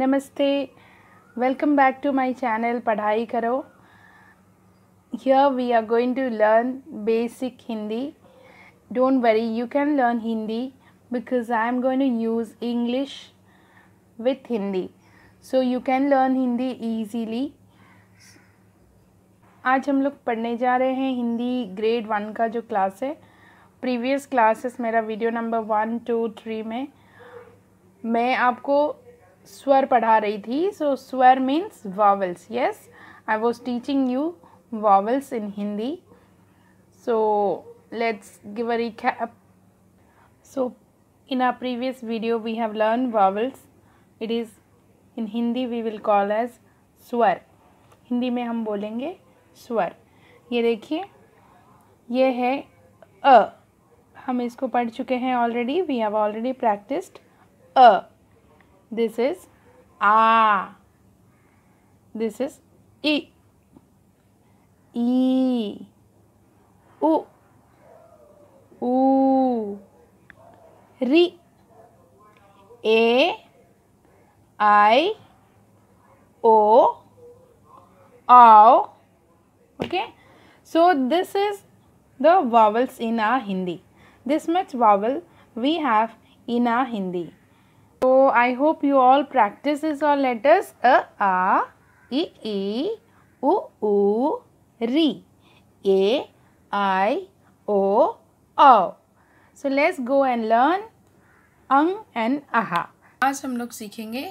नमस्ते welcome back to my channel Padhai Karo here we are going to learn basic Hindi don't worry you can learn Hindi because I am going to use English with Hindi so you can learn Hindi easily आज हम लोग पढ़ने जा रहे हैं Hindi grade one का जो class है प्रीवियस क्लासेस मेरा video number one two three में मैं आपको स्वर पढ़ा रही थी so swar means vowels yes I was teaching you vowels in Hindi so let's give a recap so in our previous video we have learn vowels it is in Hindi we will call as swar Hindi में हम बोलेंगे स्वर ये देखिए ये है अ हम इसको पढ़ चुके हैं already we have already practised a This is A. This is E. E. U. U. Ri. A. I. O. O. Okay. So this is the vowels in our Hindi. This much vowel we have in our Hindi. So I hope you all practice this all letters a a e e u u re a i o o. So let's go and learn ang and aha आज हम लोग सीखेंगे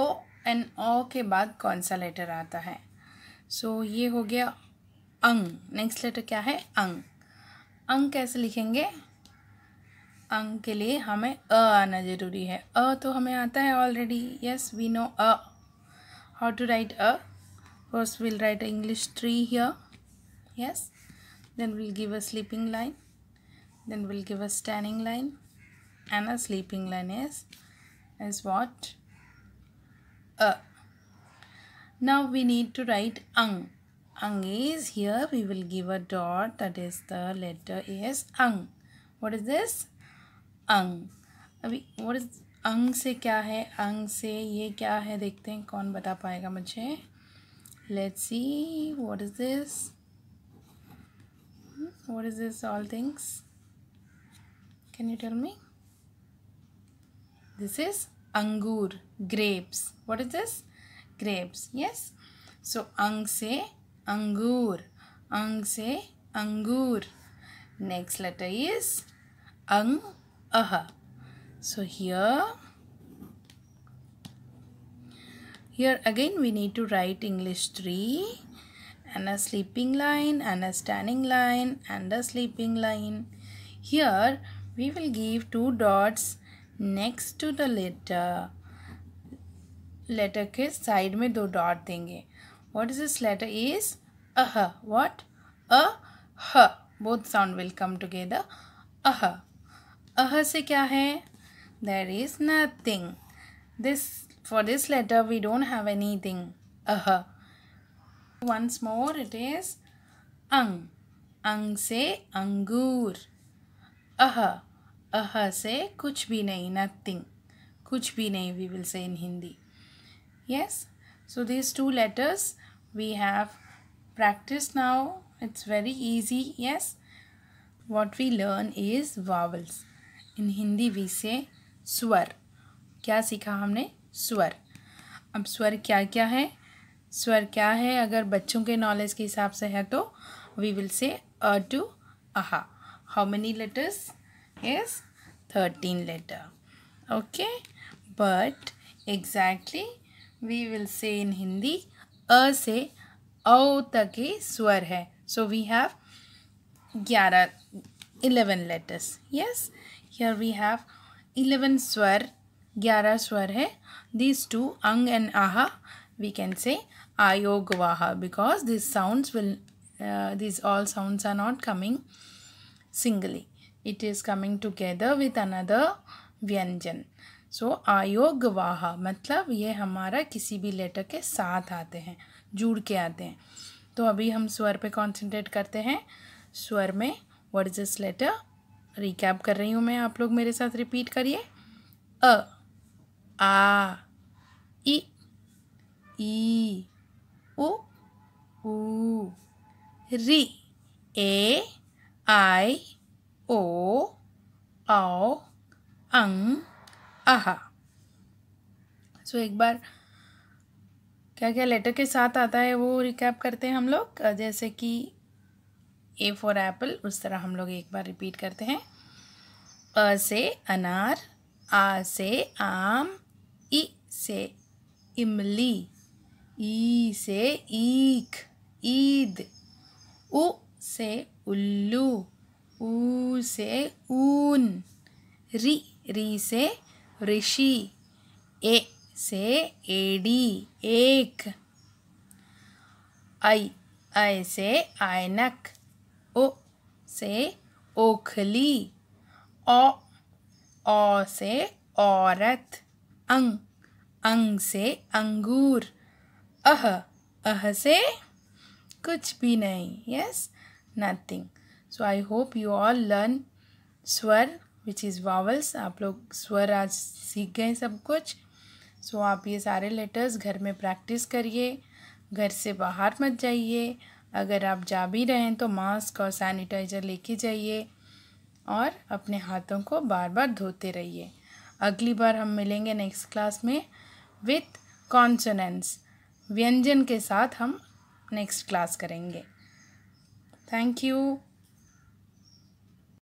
o and o के बाद कौन सा letter आता है so, ये हो गया ang next letter क्या है ang अंग कैसे लिखेंगे अंग के लिए हमें अ आना जरूरी है अ तो हमें आता है already yes we know a how to write a first will write a English tree here yes then will give a sleeping line then will give a standing line and a sleeping line is is what a now we need to write ang ang is here we will give a dot that is the letter is ang what is this ang अभी और अंग से क्या है अंग से ये क्या है देखते हैं कौन बता पाएगा मुझे let see what is this what is this all things can you tell me this is angoor grapes what is this grapes yes so अंग से अंगूर अंग से अंगूर next letter is ang aha. Uh-huh. So here, here again we need to write English 3 and a sleeping line and a standing line and a sleeping line. Here we will give two dots next to the letter. Letter के side में दो dot देंगे what is this letter is aha. what a h both sound will come together Aha. अह से क्या है there is nothing this for this letter we don't have anything uh once more it is ang ang से अंगूर अह अह से कुछ भी नहीं nothing कुछ भी नहीं we will say in Hindi yes so this two letters we have practice now it's very easy yes what we learn is vowels in Hindi we say swar क्या सीखा हमने स्वर अब स्वर क्या क्या है स्वर क्या है अगर बच्चों के नॉलेज के हिसाब से है तो we will say a to अहा how many letters is thirteen letter okay but exactly we will say in Hindi अ से औ तक ही स्वर है सो वी हैव ग्यारह eleven letters yes here we have 11 swar 11 swar hai these two ang and aha we can say ayogvaha because these sounds will uh, these all sounds are not coming singly it is coming together with another vyanjan so so, आयोगवाह मतलब ये हमारा किसी भी letter के साथ आते हैं जुड़ के आते हैं तो अभी हम स्वर पे कंसंट्रेट करते हैं स्वर में what is this letter recap कर रही हूँ मैं आप लोग मेरे साथ रिपीट करिए अ आ इ ई उ उ री ए आई ओ आओ अंग आहा सो so, एक बार क्या क्या लेटर के साथ आता है वो रिकैप करते हैं हम लोग जैसे कि ए फॉर एप्पल उस तरह हम लोग एक बार रिपीट करते हैं अ से अनार आ से आम इ से इमली ई से ईख ईद उ से उल्लू ऊ से ऊन री री से ऋषि ए से एडी एक आई आई से आयनक ओ से ओखली ओ ओ से औरत अंग अंग से अंगूर अह अह से कुछ भी नहीं yes nothing so I hope you all learn swar which is vowels आप लोग स्वर आज सीख गए सब कुछ सो so, आप ये सारे लेटर्स घर में प्रैक्टिस करिए घर से बाहर मत जाइए अगर आप जा भी रहे हैं तो मास्क और सैनिटाइज़र लेके जाइए और अपने हाथों को बार बार धोते रहिए अगली बार हम मिलेंगे नेक्स्ट क्लास में विथ कॉन्सोनेंस व्यंजन के साथ हम नेक्स्ट क्लास करेंगे थैंक यू